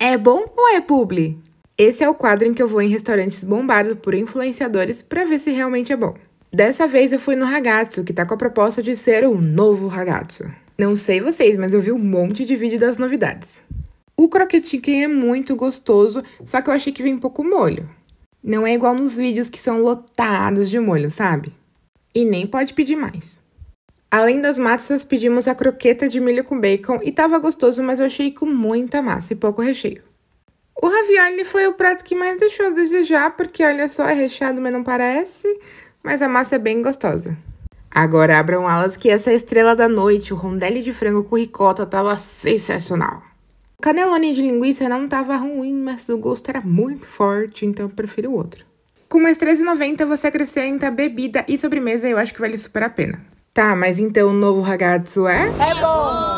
É bom ou é publi? Esse é o quadro em que eu vou em restaurantes bombados por influenciadores para ver se realmente é bom. Dessa vez eu fui no Ragazzo, que tá com a proposta de ser o novo Ragazzo. Não sei vocês, mas eu vi um monte de vídeo das novidades. O croquete chicken é muito gostoso, só que eu achei que vem pouco molho. Não é igual nos vídeos que são lotados de molho, sabe? E nem pode pedir mais. Além das massas, pedimos a croqueta de milho com bacon e tava gostoso, mas eu achei com muita massa e pouco recheio. O ravioli foi o prato que mais deixou a desejar, porque olha só, é recheado, mas não parece, mas a massa é bem gostosa. Agora abram alas que essa é estrela da noite, o rondelli de frango com ricota tava sensacional. O canelone de linguiça não tava ruim, mas o gosto era muito forte, então eu prefiro o outro. Com mais R$13,90 você acrescenta bebida e sobremesa e eu acho que vale super a pena. Tá, mas então o novo ragazzo é? É bom!